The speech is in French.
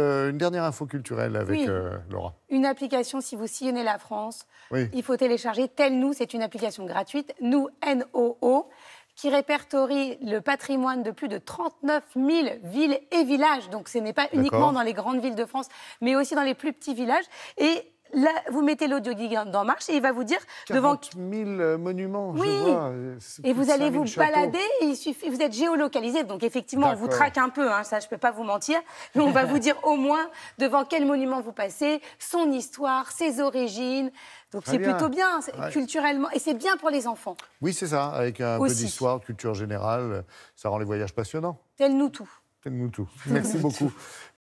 Euh, une dernière info culturelle avec euh, Laura. Une application, si vous sillonnez la France, il faut télécharger Tel Nous, c'est une application gratuite, Nous, N-O-O, qui répertorie le patrimoine de plus de 39 000 villes et villages. Donc ce n'est pas uniquement dans les grandes villes de France, mais aussi dans les plus petits villages. Et Là, vous mettez l'audio guide en marche et il va vous dire 40 devant 000 monuments. Oui. Je vois, et vous allez vous balader. il suffit, vous êtes géolocalisé, donc effectivement, on vous traque un peu. Hein, ça, je peux pas vous mentir. Mais on va vous dire au moins devant quel monument vous passez, son histoire, ses origines. Donc c'est plutôt bien culturellement et c'est bien pour les enfants. Oui, c'est ça, avec un peu d'histoire, culture générale, ça rend les voyages passionnants. Tel nous tout. Tel nous tout. Merci beaucoup.